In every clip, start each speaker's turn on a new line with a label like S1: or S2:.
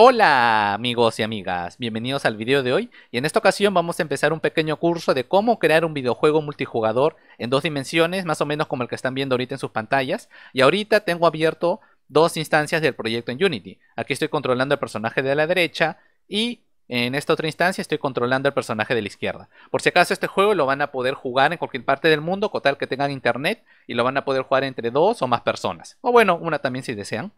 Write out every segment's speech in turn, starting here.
S1: Hola amigos y amigas, bienvenidos al video de hoy y en esta ocasión vamos a empezar un pequeño curso de cómo crear un videojuego multijugador en dos dimensiones, más o menos como el que están viendo ahorita en sus pantallas y ahorita tengo abierto dos instancias del proyecto en Unity. Aquí estoy controlando el personaje de la derecha y en esta otra instancia estoy controlando el personaje de la izquierda. Por si acaso este juego lo van a poder jugar en cualquier parte del mundo con tal que tengan internet y lo van a poder jugar entre dos o más personas. O bueno, una también si desean.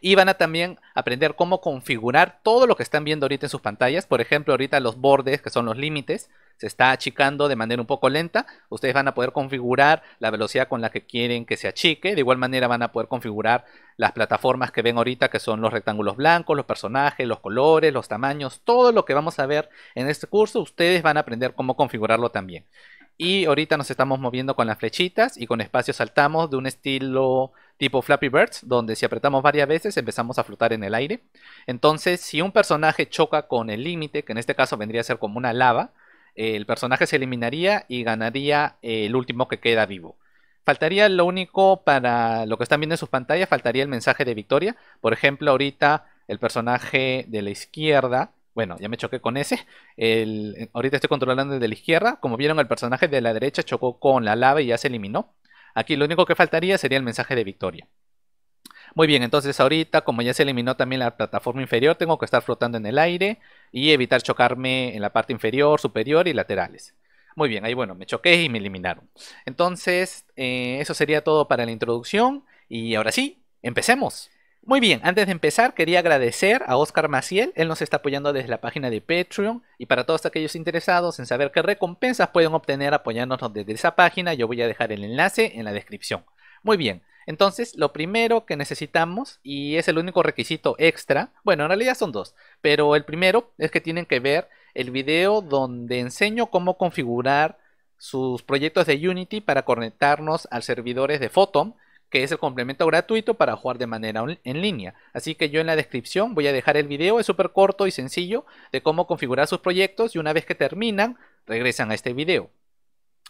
S1: Y van a también aprender cómo configurar todo lo que están viendo ahorita en sus pantallas. Por ejemplo, ahorita los bordes, que son los límites, se está achicando de manera un poco lenta. Ustedes van a poder configurar la velocidad con la que quieren que se achique. De igual manera van a poder configurar las plataformas que ven ahorita, que son los rectángulos blancos, los personajes, los colores, los tamaños. Todo lo que vamos a ver en este curso, ustedes van a aprender cómo configurarlo también. Y ahorita nos estamos moviendo con las flechitas y con espacio saltamos de un estilo tipo Flappy Birds, donde si apretamos varias veces empezamos a flotar en el aire. Entonces, si un personaje choca con el límite, que en este caso vendría a ser como una lava, eh, el personaje se eliminaría y ganaría eh, el último que queda vivo. Faltaría lo único para lo que están viendo en sus pantallas, faltaría el mensaje de victoria. Por ejemplo, ahorita el personaje de la izquierda, bueno, ya me choqué con ese, ahorita estoy controlando desde de la izquierda. Como vieron, el personaje de la derecha chocó con la lava y ya se eliminó. Aquí lo único que faltaría sería el mensaje de victoria. Muy bien, entonces ahorita como ya se eliminó también la plataforma inferior, tengo que estar flotando en el aire y evitar chocarme en la parte inferior, superior y laterales. Muy bien, ahí bueno, me choqué y me eliminaron. Entonces, eh, eso sería todo para la introducción y ahora sí, empecemos. Muy bien, antes de empezar quería agradecer a Oscar Maciel, él nos está apoyando desde la página de Patreon y para todos aquellos interesados en saber qué recompensas pueden obtener apoyándonos desde esa página, yo voy a dejar el enlace en la descripción. Muy bien, entonces lo primero que necesitamos y es el único requisito extra, bueno en realidad son dos, pero el primero es que tienen que ver el video donde enseño cómo configurar sus proyectos de Unity para conectarnos a servidores de Photon que es el complemento gratuito para jugar de manera en línea. Así que yo en la descripción voy a dejar el video, es súper corto y sencillo de cómo configurar sus proyectos y una vez que terminan, regresan a este video.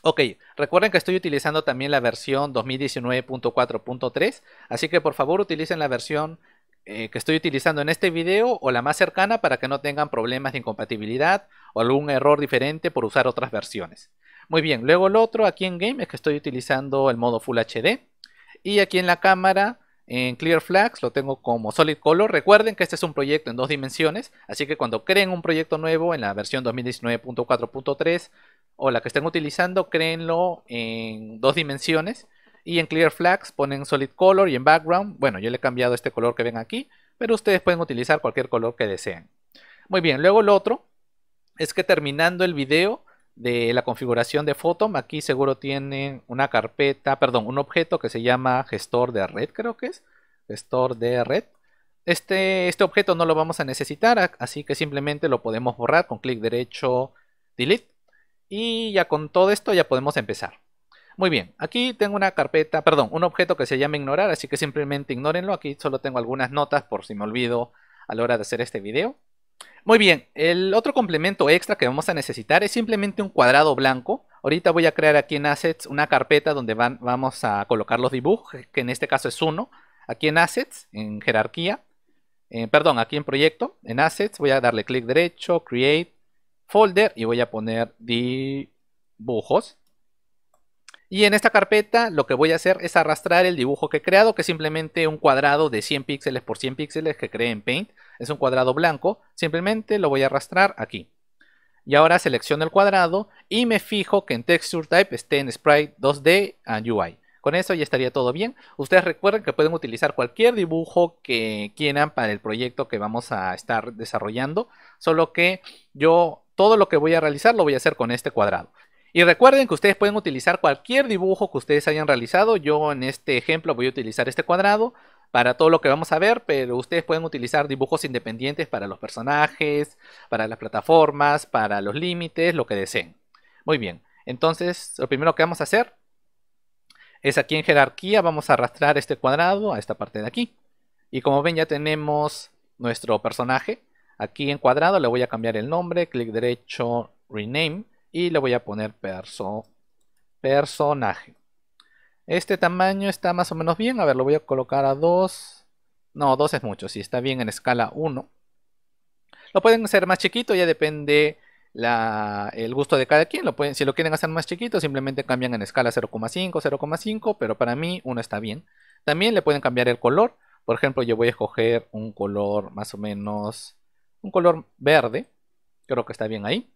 S1: Ok, recuerden que estoy utilizando también la versión 2019.4.3, así que por favor utilicen la versión eh, que estoy utilizando en este video o la más cercana para que no tengan problemas de incompatibilidad o algún error diferente por usar otras versiones. Muy bien, luego lo otro aquí en Game es que estoy utilizando el modo Full HD. Y aquí en la cámara, en Clear Flags, lo tengo como Solid Color. Recuerden que este es un proyecto en dos dimensiones, así que cuando creen un proyecto nuevo en la versión 2019.4.3 o la que estén utilizando, créenlo en dos dimensiones. Y en Clear Flags ponen Solid Color y en Background, bueno, yo le he cambiado este color que ven aquí, pero ustedes pueden utilizar cualquier color que deseen. Muy bien, luego lo otro es que terminando el video de la configuración de Photom, aquí seguro tienen una carpeta, perdón, un objeto que se llama gestor de red, creo que es, gestor de red. Este, este objeto no lo vamos a necesitar, así que simplemente lo podemos borrar con clic derecho, delete. Y ya con todo esto ya podemos empezar. Muy bien, aquí tengo una carpeta, perdón, un objeto que se llama ignorar, así que simplemente ignórenlo. Aquí solo tengo algunas notas por si me olvido a la hora de hacer este video. Muy bien, el otro complemento extra que vamos a necesitar es simplemente un cuadrado blanco. Ahorita voy a crear aquí en Assets una carpeta donde vamos a colocar los dibujos, que en este caso es uno. Aquí en Assets, en jerarquía, eh, perdón, aquí en proyecto, en Assets, voy a darle clic derecho, Create, Folder y voy a poner dibujos. Y en esta carpeta lo que voy a hacer es arrastrar el dibujo que he creado, que es simplemente un cuadrado de 100 píxeles por 100 píxeles que creé en Paint es un cuadrado blanco, simplemente lo voy a arrastrar aquí. Y ahora selecciono el cuadrado y me fijo que en Texture Type esté en Sprite 2D and UI. Con eso ya estaría todo bien. Ustedes recuerden que pueden utilizar cualquier dibujo que quieran para el proyecto que vamos a estar desarrollando. Solo que yo todo lo que voy a realizar lo voy a hacer con este cuadrado. Y recuerden que ustedes pueden utilizar cualquier dibujo que ustedes hayan realizado. Yo en este ejemplo voy a utilizar este cuadrado para todo lo que vamos a ver, pero ustedes pueden utilizar dibujos independientes para los personajes, para las plataformas, para los límites, lo que deseen. Muy bien, entonces lo primero que vamos a hacer es aquí en jerarquía vamos a arrastrar este cuadrado a esta parte de aquí. Y como ven ya tenemos nuestro personaje. Aquí en cuadrado le voy a cambiar el nombre, clic derecho, rename y le voy a poner personaje. Este tamaño está más o menos bien. A ver, lo voy a colocar a 2. No, 2 es mucho. Si sí, está bien en escala 1. Lo pueden hacer más chiquito, ya depende el gusto de cada quien. si lo quieren hacer más chiquito, simplemente cambian en escala 0,5, 0,5, pero para mí uno está bien. También le pueden cambiar el color. Por ejemplo, yo voy a escoger un color más o menos, un color verde. Creo que está bien ahí.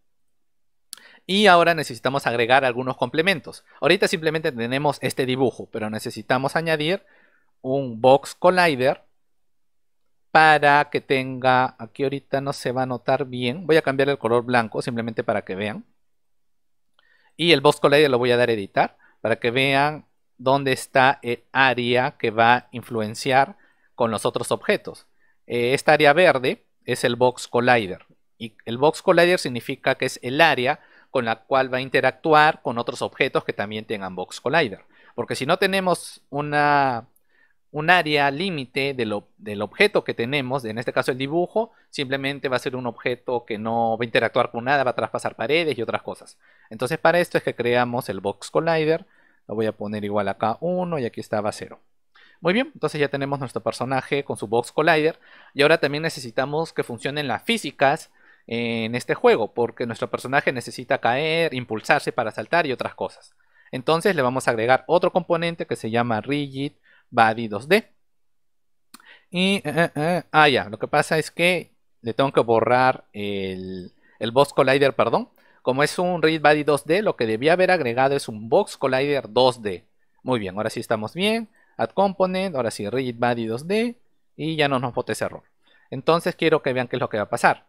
S1: Y ahora necesitamos agregar algunos complementos. Ahorita simplemente tenemos este dibujo, pero necesitamos añadir un box collider para que tenga, aquí ahorita no se va a notar bien, voy a cambiar el color blanco simplemente para que vean. Y el box collider lo voy a dar a editar para que vean dónde está el área que va a influenciar con los otros objetos. Eh, esta área verde es el box collider y el box collider significa que es el área con la cual va a interactuar con otros objetos que también tengan Box Collider. Porque si no tenemos una, un área límite del, del, objeto que tenemos, en este caso el dibujo, simplemente va a ser un objeto que no va a interactuar con nada, va a traspasar paredes y otras cosas. Entonces para esto es que creamos el Box Collider, lo voy a poner igual acá 1 y aquí estaba 0. Muy bien, entonces ya tenemos nuestro personaje con su Box Collider y ahora también necesitamos que funcionen las físicas en este juego, porque nuestro personaje necesita caer, impulsarse para saltar y otras cosas. Entonces le vamos a agregar otro componente que se llama Rigid 2D. Y, eh, eh, eh, ah, ya, lo que pasa es que le tengo que borrar el, el Box Collider, perdón. Como es un Rigid 2D, lo que debía haber agregado es un Box Collider 2D. Muy bien, ahora sí estamos bien. Add Component, ahora sí Rigid 2D. Y ya no nos bote ese error. Entonces quiero que vean qué es lo que va a pasar.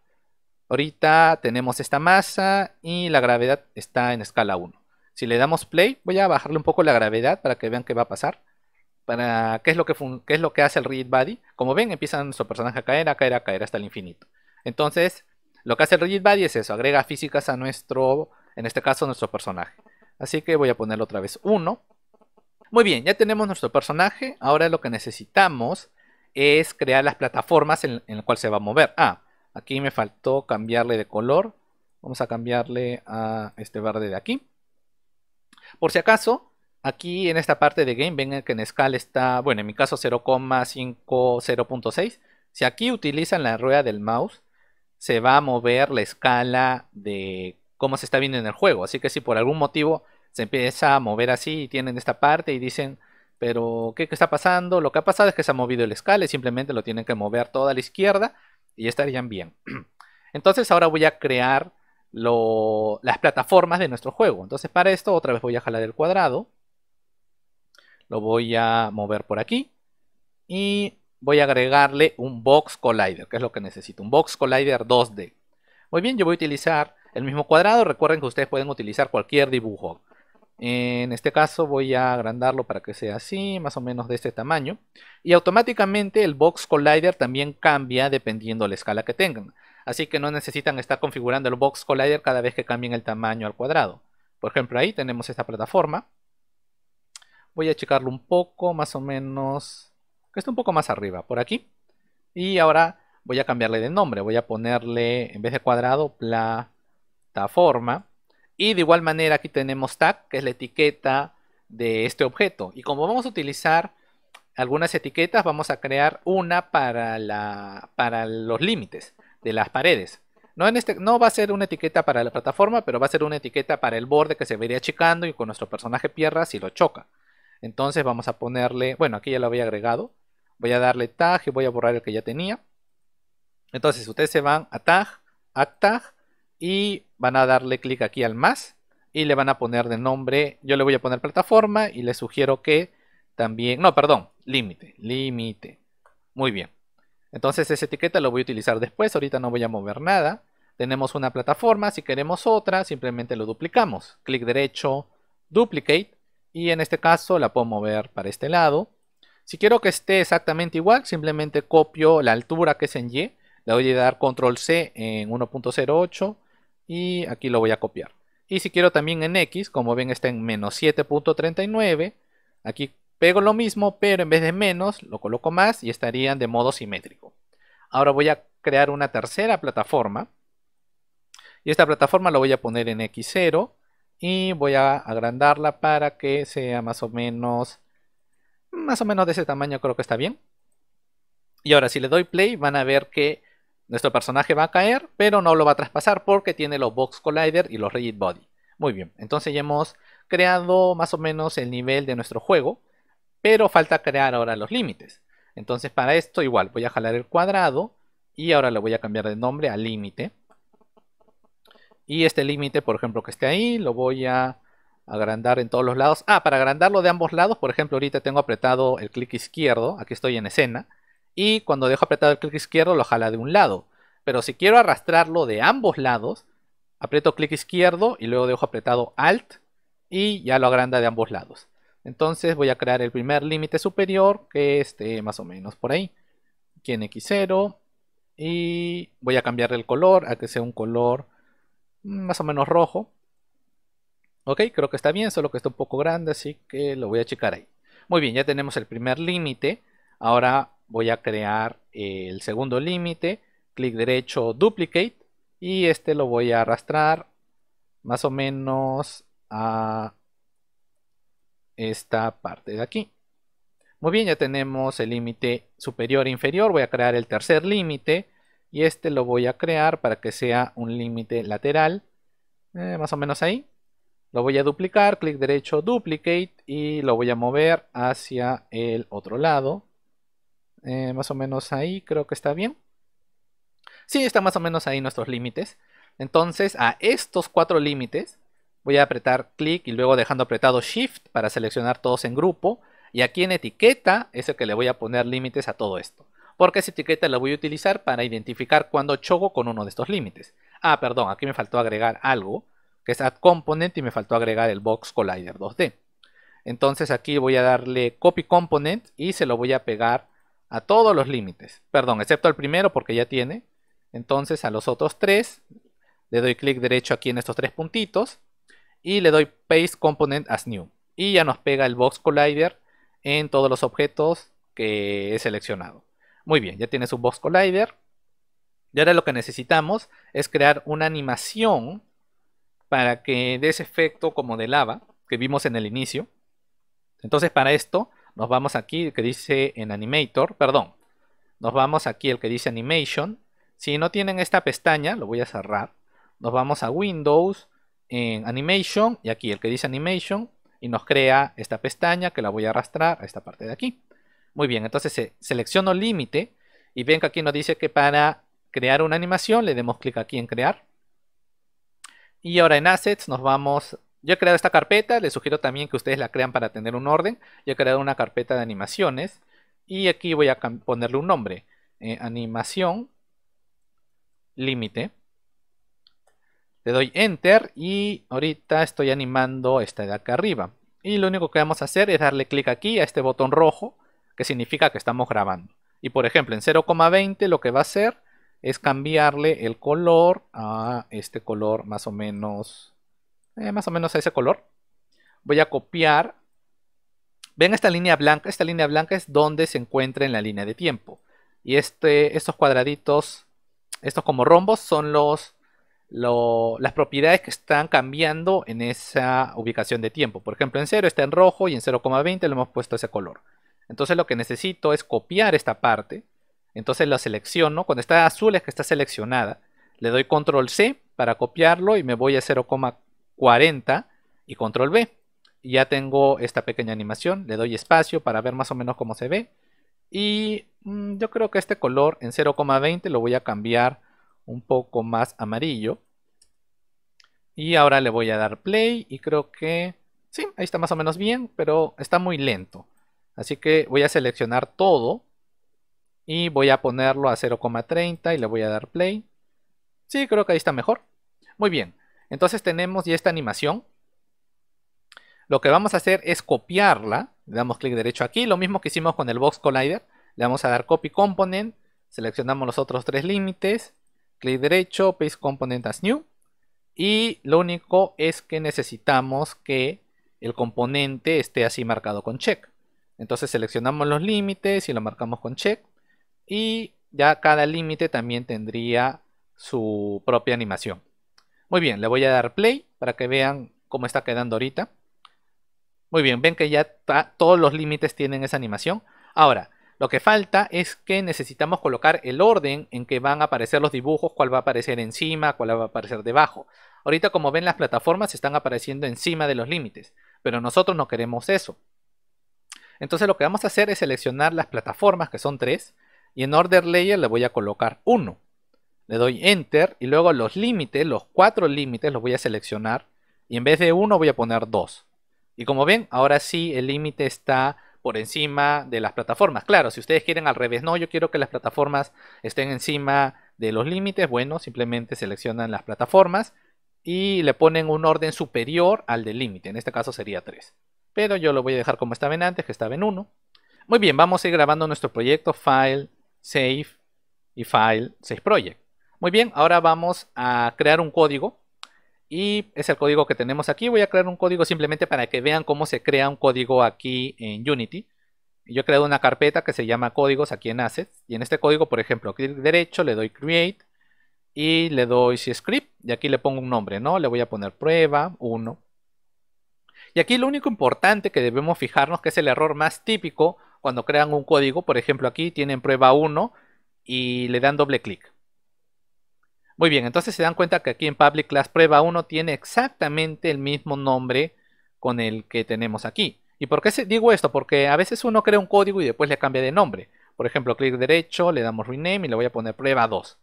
S1: Ahorita tenemos esta masa y la gravedad está en escala 1. Si le damos play, voy a bajarle un poco la gravedad para que vean qué va a pasar. Para qué es lo que, es lo que hace el Rigid Body. Como ven, empieza nuestro personaje a caer, a caer, a caer hasta el infinito. Entonces, lo que hace el Rigid Body es eso, agrega físicas a nuestro, en este caso, nuestro personaje. Así que voy a ponerlo otra vez 1. Muy bien, ya tenemos nuestro personaje. Ahora lo que necesitamos es crear las plataformas en, en las cuales se va a mover. Ah, Aquí me faltó cambiarle de color. Vamos a cambiarle a este verde de aquí. Por si acaso, aquí en esta parte de game, ven que en escala está, bueno, en mi caso 0,5, 0.6. Si aquí utilizan la rueda del mouse, se va a mover la escala de cómo se está viendo en el juego. Así que si por algún motivo se empieza a mover así y tienen esta parte y dicen, pero ¿qué, qué está pasando? Lo que ha pasado es que se ha movido el escala y simplemente lo tienen que mover toda a la izquierda y estarían bien. Entonces ahora voy a crear las plataformas de nuestro juego. Entonces para esto otra vez voy a jalar el cuadrado. Lo voy a mover por aquí. Y voy a agregarle un Box Collider, que es lo que necesito. Un Box Collider 2D. Muy bien, yo voy a utilizar el mismo cuadrado. Recuerden que ustedes pueden utilizar cualquier dibujo. En este caso voy a agrandarlo para que sea así, más o menos de este tamaño. Y automáticamente el Box Collider también cambia dependiendo la escala que tengan. Así que no necesitan estar configurando el Box Collider cada vez que cambien el tamaño al cuadrado. Por ejemplo, ahí tenemos esta plataforma. Voy a checarlo un poco, más o menos, que está un poco más arriba, por aquí. Y ahora voy a cambiarle de nombre, voy a ponerle, en vez de cuadrado, plataforma. Y de igual manera aquí tenemos tag, que es la etiqueta de este objeto. Y como vamos a utilizar algunas etiquetas, vamos a crear una para, la, para los límites de las paredes. No, en este, no va a ser una etiqueta para la plataforma, pero va a ser una etiqueta para el borde que se vería achicando y con nuestro personaje pierda si lo choca. Entonces vamos a ponerle, bueno, aquí ya lo había agregado. Voy a darle tag y voy a borrar el que ya tenía. Entonces ustedes se van a tag, a tag, y van a darle clic aquí al más y le van a poner de nombre, yo le voy a poner plataforma y le sugiero que también, no, perdón, límite, límite. Muy bien. Entonces esa etiqueta lo voy a utilizar después, ahorita no voy a mover nada. Tenemos una plataforma, si queremos otra, simplemente lo duplicamos. Clic derecho, duplicate y en este caso la puedo mover para este lado. Si quiero que esté exactamente igual, simplemente copio la altura que es en Y, le voy a dar control C en 1.08 y aquí lo voy a copiar. Y si quiero también en X, como ven está en menos 7.39, aquí pego lo mismo, pero en vez de menos lo coloco más y estarían de modo simétrico. Ahora voy a crear una tercera plataforma. Y esta plataforma la voy a poner en X0 y voy a agrandarla para que sea más o menos más o menos de ese tamaño creo que está bien. Y ahora si le doy play van a ver que nuestro personaje va a caer, pero no lo va a traspasar porque tiene los Box Collider y los Rigid Body. Muy bien, entonces ya hemos creado más o menos el nivel de nuestro juego, pero falta crear ahora los límites. Entonces para esto igual voy a jalar el cuadrado y ahora le voy a cambiar de nombre a límite. Y este límite, por ejemplo, que esté ahí, lo voy a agrandar en todos los lados. Ah, para agrandarlo de ambos lados, por ejemplo, ahorita tengo apretado el clic izquierdo, aquí estoy en escena, y cuando dejo apretado el clic izquierdo lo jala de un lado. Pero si quiero arrastrarlo de ambos lados, aprieto clic izquierdo y luego dejo apretado Alt y ya lo agranda de ambos lados. Entonces voy a crear el primer límite superior que esté más o menos por ahí. Aquí en X0 y voy a cambiarle el color a que sea un color mm, más o menos rojo. Ok, creo que está bien, solo que está un poco grande, así que lo voy a checar ahí. Muy bien, ya tenemos el primer límite. Ahora voy a crear el segundo límite, clic derecho, duplicate, y este lo voy a arrastrar más o menos a esta parte de aquí. Muy bien, ya tenemos el límite superior e inferior. Voy a crear el tercer límite y este lo voy a crear para que sea un límite lateral, eh, más o menos ahí. Lo voy a duplicar, clic derecho, duplicate y lo voy a mover hacia el otro lado. Eh, más o menos ahí, creo que está bien. Sí, está más o menos ahí nuestros límites. Entonces, a estos cuatro límites, voy a apretar clic y luego dejando apretado Shift para seleccionar todos en grupo. Y aquí en etiqueta es el que le voy a poner límites a todo esto. Porque esa etiqueta la voy a utilizar para identificar cuando choco con uno de estos límites. Ah, perdón, aquí me faltó agregar algo, que es Add Component y me faltó agregar el Box Collider 2D. Entonces aquí voy a darle Copy Component y se lo voy a pegar a todos los límites. Perdón, excepto al primero porque ya tiene. Entonces a los otros tres le doy clic derecho aquí en estos tres puntitos y le doy Paste Component as New. Y ya nos pega el Box Collider en todos los objetos que he seleccionado. Muy bien, ya tiene su Box Collider. Y ahora lo que necesitamos es crear una animación para que dé ese efecto como de lava que vimos en el inicio. Entonces para esto nos vamos aquí, el que dice en Animator, perdón. Nos vamos aquí, el que dice Animation. Si no tienen esta pestaña, lo voy a cerrar. Nos vamos a Windows, en Animation, y aquí el que dice Animation, y nos crea esta pestaña que la voy a arrastrar a esta parte de aquí. Muy bien, entonces se, selecciono límite y ven que aquí nos dice que para crear una animación le demos clic aquí en crear. Y ahora en Assets nos vamos yo he creado esta carpeta, les sugiero también que ustedes la crean para tener un orden. Yo he creado una carpeta de animaciones y aquí voy a ponerle un nombre. Eh, animación límite. Le doy enter y ahorita estoy animando esta de acá arriba. Y lo único que vamos a hacer es darle clic aquí a este botón rojo que significa que estamos grabando. Y por ejemplo en 0,20 lo que va a hacer es cambiarle el color a este color más o menos eh, más o menos a ese color. Voy a copiar. Ven esta línea blanca, esta línea blanca es donde se encuentra en la línea de tiempo. Y este, estos cuadraditos, estos como rombos, son los, las propiedades que están cambiando en esa ubicación de tiempo. Por ejemplo, en 0 está en rojo y en 0,20 le hemos puesto ese color. Entonces lo que necesito es copiar esta parte. Entonces la selecciono. Cuando está azul es que está seleccionada. Le doy control C para copiarlo y me voy a 0,20, 40 y control B. Ya tengo esta pequeña animación, le doy espacio para ver más o menos cómo se ve. Y mm, yo creo que este color en 0,20 lo voy a cambiar un poco más amarillo. Y ahora le voy a dar play y creo que... Sí, ahí está más o menos bien, pero está muy lento. Así que voy a seleccionar todo y voy a ponerlo a 0,30 y le voy a dar play. Sí, creo que ahí está mejor. Muy bien, entonces tenemos ya esta animación. Lo que vamos a hacer es copiarla. Le damos clic derecho aquí. Lo mismo que hicimos con el Box Collider. Le vamos a dar Copy Component. Seleccionamos los otros tres límites. Clic derecho, Paste Component as New. Y lo único es que necesitamos que el componente esté así marcado con check. Entonces seleccionamos los límites y lo marcamos con check. Y ya cada límite también tendría su propia animación. Muy bien, le voy a dar play para que vean cómo está quedando ahorita. Muy bien, ven que ya todos los límites tienen esa animación. Ahora, lo que falta es que necesitamos colocar el orden en que van a aparecer los dibujos, cuál va a aparecer encima, cuál va a aparecer debajo. Ahorita como ven las plataformas están apareciendo encima de los límites, pero nosotros no queremos eso. Entonces lo que vamos a hacer es seleccionar las plataformas, que son tres, y en Order Layer le voy a colocar uno le doy enter y luego los límites, los cuatro límites los voy a seleccionar y en vez de uno voy a poner dos. Y como ven, ahora sí el límite está por encima de las plataformas. Claro, si ustedes quieren al revés, no, yo quiero que las plataformas estén encima de los límites, bueno, simplemente seleccionan las plataformas y le ponen un orden superior al del límite, en este caso sería 3. Pero yo lo voy a dejar como estaba antes, que estaba en uno. Muy bien, vamos a ir grabando nuestro proyecto File, Save y File, Save Project. Muy bien, ahora vamos a crear un código. Y es el código que tenemos aquí. Voy a crear un código simplemente para que vean cómo se crea un código aquí en Unity. Yo he creado una carpeta que se llama códigos aquí en Assets. Y en este código, por ejemplo, clic derecho, le doy Create. Y le doy Script. Y aquí le pongo un nombre, ¿no? Le voy a poner prueba 1. Y aquí lo único importante que debemos fijarnos que es el error más típico cuando crean un código. Por ejemplo, aquí tienen prueba 1 y le dan doble clic. Muy bien, entonces se dan cuenta que aquí en Public Class Prueba 1 tiene exactamente el mismo nombre con el que tenemos aquí. ¿Y por qué digo esto? Porque a veces uno crea un código y después le cambia de nombre. Por ejemplo, clic derecho, le damos rename y le voy a poner prueba 2.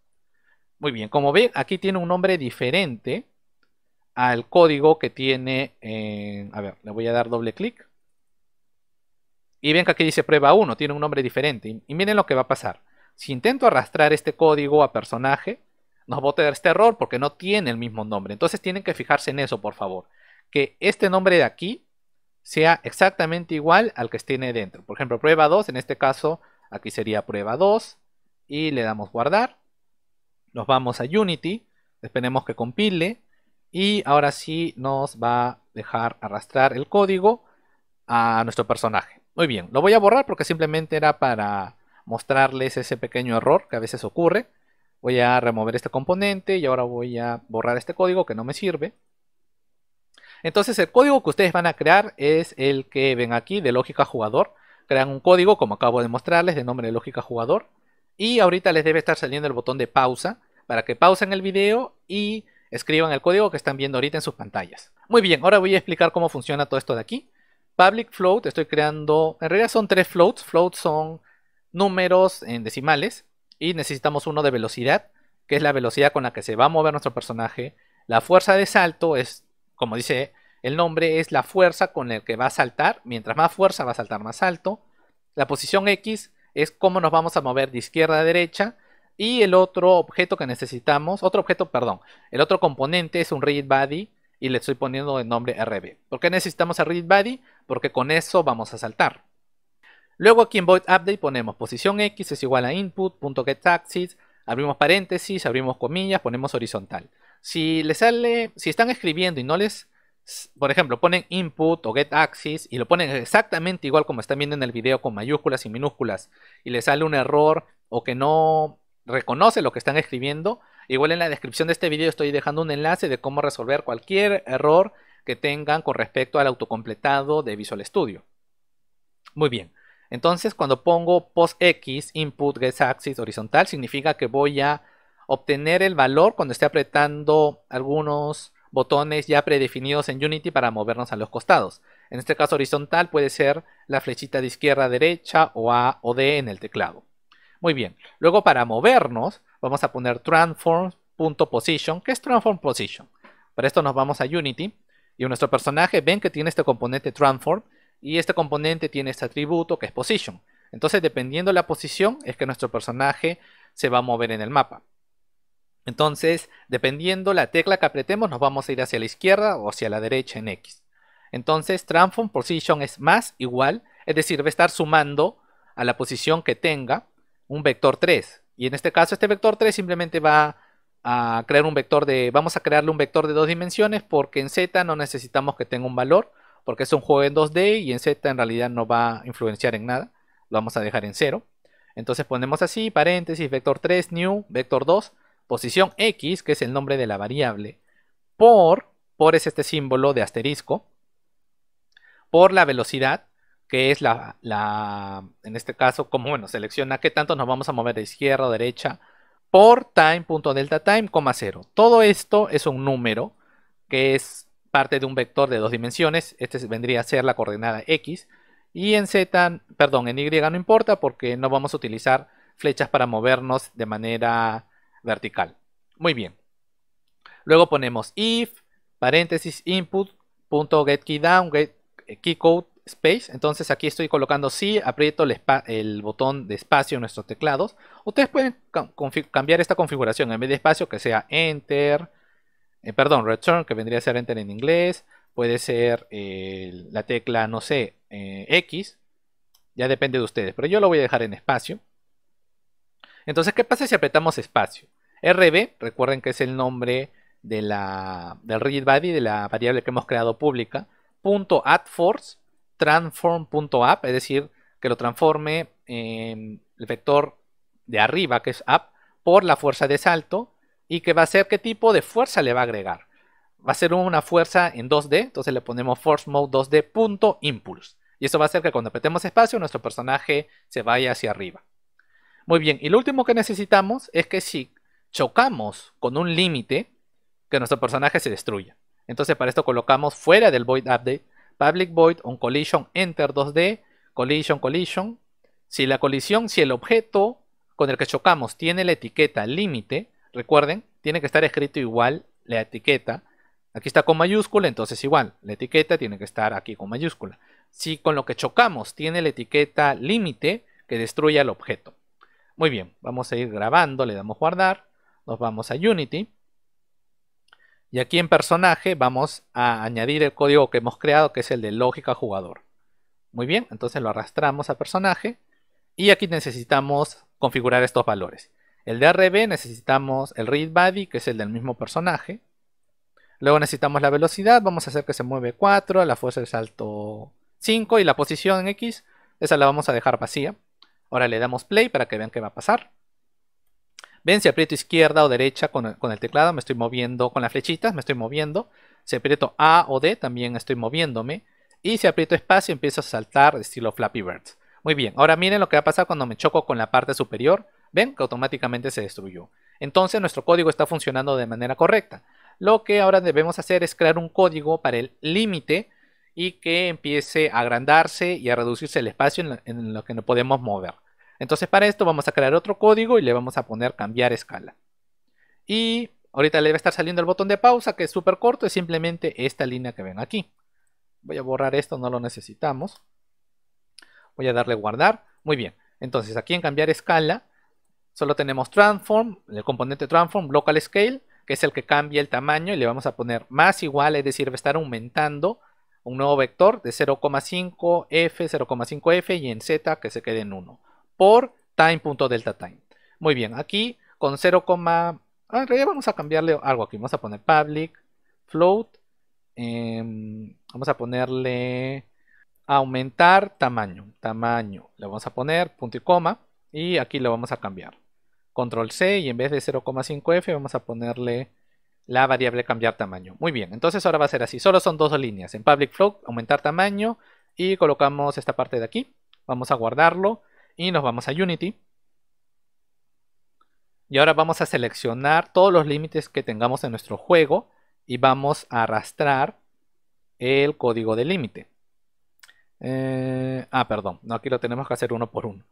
S1: Muy bien, como ven, aquí tiene un nombre diferente al código que tiene... Eh, a ver, le voy a dar doble clic. Y ven que aquí dice prueba 1, tiene un nombre diferente. y miren lo que va a pasar. Si intento arrastrar este código a personaje, nos a este error porque no tiene el mismo nombre. Entonces tienen que fijarse en eso, por favor. Que este nombre de aquí sea exactamente igual al que tiene dentro. Por ejemplo, prueba 2, en este caso aquí sería prueba 2 y le damos guardar. Nos vamos a Unity, esperemos que compile y ahora sí nos va a dejar arrastrar el código a nuestro personaje. Muy bien, lo voy a borrar porque simplemente era para mostrarles ese pequeño error que a veces ocurre voy a remover este componente y ahora voy a borrar este código que no me sirve. Entonces el código que ustedes van a crear es el que ven aquí de lógica jugador. Crean un código como acabo de mostrarles de nombre de lógica jugador. Y ahorita les debe estar saliendo el botón de pausa para que pausen el video y escriban el código que están viendo ahorita en sus pantallas. Muy bien, ahora voy a explicar cómo funciona todo esto de aquí. Public float, estoy creando, en realidad son tres floats. Floats son números en decimales y necesitamos uno de velocidad, que es la velocidad con la que se va a mover nuestro personaje. La fuerza de salto es, como dice el nombre, es la fuerza con la que va a saltar. Mientras más fuerza va a saltar más alto. La posición X es cómo nos vamos a mover de izquierda a derecha. Y el otro objeto que necesitamos, otro objeto, perdón, el otro componente es un rigid body y le estoy poniendo el nombre RB. ¿Por qué necesitamos el rigid body? Porque con eso vamos a saltar. Luego aquí en void update ponemos posición x es igual a input.getAxis, abrimos paréntesis, abrimos comillas, ponemos horizontal. Si les sale, si están escribiendo y no les, por ejemplo, ponen input o getAxis y lo ponen exactamente igual como están viendo en el video con mayúsculas y minúsculas y les sale un error o que no reconoce lo que están escribiendo, igual en la descripción de este video estoy dejando un enlace de cómo resolver cualquier error que tengan con respecto al autocompletado de Visual Studio. Muy bien. Entonces, cuando pongo post X, input get axis horizontal, significa que voy a obtener el valor cuando esté apretando algunos botones ya predefinidos en Unity para movernos a los costados. En este caso horizontal puede ser la flechita de izquierda a derecha o A o D en el teclado. Muy bien, luego para movernos vamos a poner transform.position. ¿Qué es transform position? Para esto nos vamos a Unity y nuestro personaje ven que tiene este componente transform y este componente tiene este atributo que es position. Entonces, dependiendo la posición, es que nuestro personaje se va a mover en el mapa. Entonces, dependiendo la tecla que apretemos, nos vamos a ir hacia la izquierda o hacia la derecha en X. Entonces, transform position es más igual, es decir, va a estar sumando a la posición que tenga un vector 3. Y en este caso, este vector 3 simplemente va a crear un vector de, vamos a crearle un vector de dos dimensiones porque en Z no necesitamos que tenga un valor, porque es un juego en 2D y en Z en realidad no va a influenciar en nada, lo vamos a dejar en 0. Entonces ponemos así, paréntesis, vector 3, new, vector 2, posición x, que es el nombre de la variable, por, por es este símbolo de asterisco, por la velocidad, que es la, en este caso, como bueno, selecciona qué tanto nos vamos a mover de izquierda o derecha, por time.deltaTime, 0. Todo esto es un número que es parte de un vector de dos dimensiones, este vendría a ser la coordenada x, y en z, perdón, en y no importa porque no vamos a utilizar flechas para movernos de manera vertical. Muy bien. Luego ponemos if, paréntesis, input, punto get key down, key code, space. Entonces aquí estoy colocando si, aprieto el, el botón de espacio en nuestros teclados. Ustedes pueden cambiar esta configuración en vez de espacio que sea enter, eh, perdón, return, que vendría a ser enter en inglés, puede ser eh, la tecla, no sé, eh, X, ya depende de ustedes, pero yo lo voy a dejar en espacio. Entonces, ¿qué pasa si apretamos espacio? RB, recuerden que es el nombre de la, del rigid de la variable que hemos creado pública, punto force transform.app, es decir, que lo transforme en el vector de arriba, que es app, por la fuerza de salto y que va a ser qué tipo de fuerza le va a agregar. Va a ser una fuerza en 2D, entonces le ponemos force mode 2 dimpulse Y eso va a hacer que cuando apretemos espacio nuestro personaje se vaya hacia arriba. Muy bien, y lo último que necesitamos es que si chocamos con un límite, que nuestro personaje se destruya. Entonces para esto colocamos fuera del void update public void on collision enter 2D collision collision. Si la colisión, si el objeto con el que chocamos tiene la etiqueta límite, Recuerden, tiene que estar escrito igual la etiqueta. Aquí está con mayúscula, entonces igual, la etiqueta tiene que estar aquí con mayúscula. Si con lo que chocamos tiene la etiqueta límite, que destruya el objeto. Muy bien, vamos a ir grabando, le damos guardar, nos vamos a Unity. Y aquí en personaje vamos a añadir el código que hemos creado, que es el de lógica jugador. Muy bien, entonces lo arrastramos a personaje y aquí necesitamos configurar estos valores. El de RB necesitamos el read body, que es el del mismo personaje. Luego necesitamos la velocidad, vamos a hacer que se mueve 4, la fuerza de salto 5 y la posición en X, esa la vamos a dejar vacía. Ahora le damos play para que vean qué va a pasar. Ven, si aprieto izquierda o derecha con el, teclado, me estoy moviendo con las flechitas, me estoy moviendo. Si aprieto A o D, también estoy moviéndome. Y si aprieto espacio, empiezo a saltar estilo Flappy Birds. Muy bien, ahora miren lo que va a pasar cuando me choco con la parte superior. Ven que automáticamente se destruyó. Entonces nuestro código está funcionando de manera correcta. Lo que ahora debemos hacer es crear un código para el límite y que empiece a agrandarse y a reducirse el espacio en lo que no podemos mover. Entonces para esto vamos a crear otro código y le vamos a poner cambiar escala. Y ahorita le va a estar saliendo el botón de pausa que es súper corto, es simplemente esta línea que ven aquí. Voy a borrar esto, no lo necesitamos. Voy a darle guardar. Muy bien, entonces aquí en cambiar escala Solo tenemos transform, el componente transform, local scale, que es el que cambia el tamaño y le vamos a poner más igual, es decir, va a estar aumentando un nuevo vector de 0,5f, 0,5f y en z que se quede en 1 por time.deltaTime. Muy bien, aquí con 0, ah, en realidad vamos a cambiarle algo aquí, vamos a poner public float, em, vamos a ponerle aumentar tamaño, tamaño, le vamos a poner punto y coma y aquí lo vamos a cambiar control C y en vez de 0,5F vamos a ponerle la variable cambiar tamaño. Muy bien, entonces ahora va a ser así. Solo son dos líneas. En public flow, aumentar tamaño y colocamos esta parte de aquí. Vamos a guardarlo y nos vamos a Unity. Y ahora vamos a seleccionar todos los límites que tengamos en nuestro juego y vamos a arrastrar el código de límite. Eh, ah, perdón, no, aquí lo tenemos que hacer uno por uno.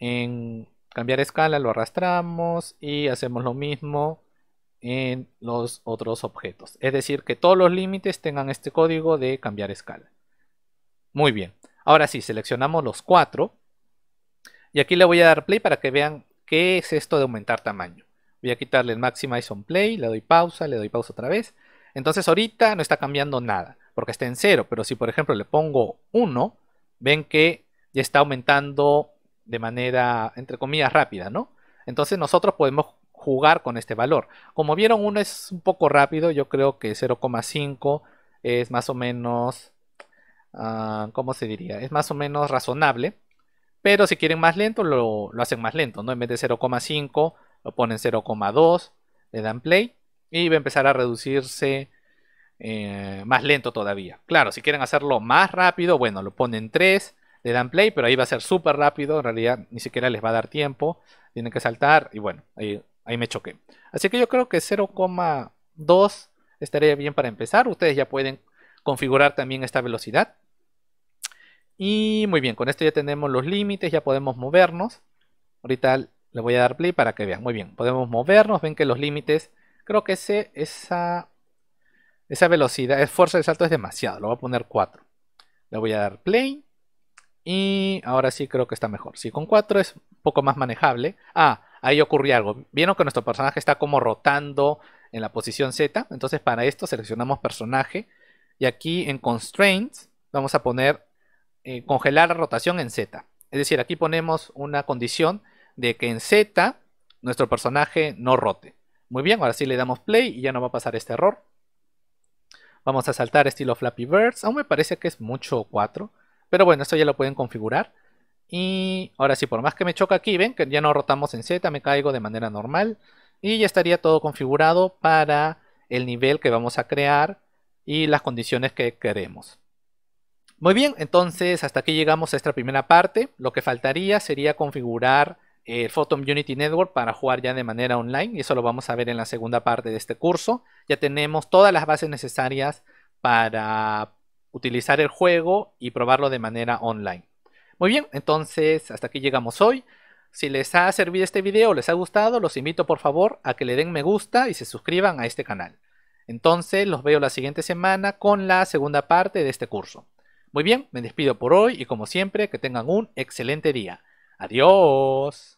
S1: En cambiar escala, lo arrastramos y hacemos lo mismo en los otros objetos. Es decir, que todos los límites tengan este código de cambiar escala. Muy bien. Ahora sí, seleccionamos los cuatro. Y aquí le voy a dar play para que vean qué es esto de aumentar tamaño. Voy a quitarle el Maximize on Play, le doy pausa, le doy pausa otra vez. Entonces ahorita no está cambiando nada, porque está en cero. Pero si por ejemplo le pongo 1, ven que ya está aumentando de manera, entre comillas, rápida, ¿no? Entonces nosotros podemos jugar con este valor. Como vieron, uno es un poco rápido, yo creo que 0,5 es más o menos, ah, ¿cómo se diría? Es más o menos razonable, pero si quieren más lento, lo, hacen más lento, ¿no? En vez de 0,5, lo ponen 0,2, le dan play y va a empezar a reducirse eh, más lento todavía. Claro, si quieren hacerlo más rápido, bueno, lo ponen 3 le dan play, pero ahí va a ser súper rápido, en realidad ni siquiera les va a dar tiempo, tienen que saltar y bueno, ahí, ahí me choqué. Así que yo creo que 0,2 estaría bien para empezar, ustedes ya pueden configurar también esta velocidad. Y muy bien, con esto ya tenemos los límites, ya podemos movernos. Ahorita le voy a dar play para que vean. Muy bien, podemos movernos, ven que los límites, creo que ese, esa, esa velocidad, esfuerzo de salto es demasiado, lo voy a poner 4. Le voy a dar play y ahora sí creo que está mejor. Si con 4 es un poco más manejable. Ah, ahí ocurrió algo. Vieron que nuestro personaje está como rotando en la posición Z. Entonces para esto seleccionamos personaje. Y aquí en Constraints vamos a poner eh, congelar la rotación en Z. Es decir, aquí ponemos una condición de que en Z nuestro personaje no rote. Muy bien, ahora sí le damos play y ya no va a pasar este error. Vamos a saltar estilo Flappy Birds. Aún me parece que es mucho 4. Pero bueno, esto ya lo pueden configurar. Y ahora sí, por más que me choca aquí, ven que ya no rotamos en Z, me caigo de manera normal. Y ya estaría todo configurado para el nivel que vamos a crear y las condiciones que queremos. Muy bien, entonces hasta aquí llegamos a esta primera parte. Lo que faltaría sería configurar el Photon Unity Network para jugar ya de manera online y eso lo vamos a ver en la segunda parte de este curso. Ya tenemos todas las bases necesarias para utilizar el juego y probarlo de manera online. Muy bien, entonces hasta aquí llegamos hoy. Si les ha servido este video, les ha gustado, los invito por favor a que le den me gusta y se suscriban a este canal. Entonces los veo la siguiente semana con la segunda parte de este curso. Muy bien, me despido por hoy y como siempre que tengan un excelente día. Adiós.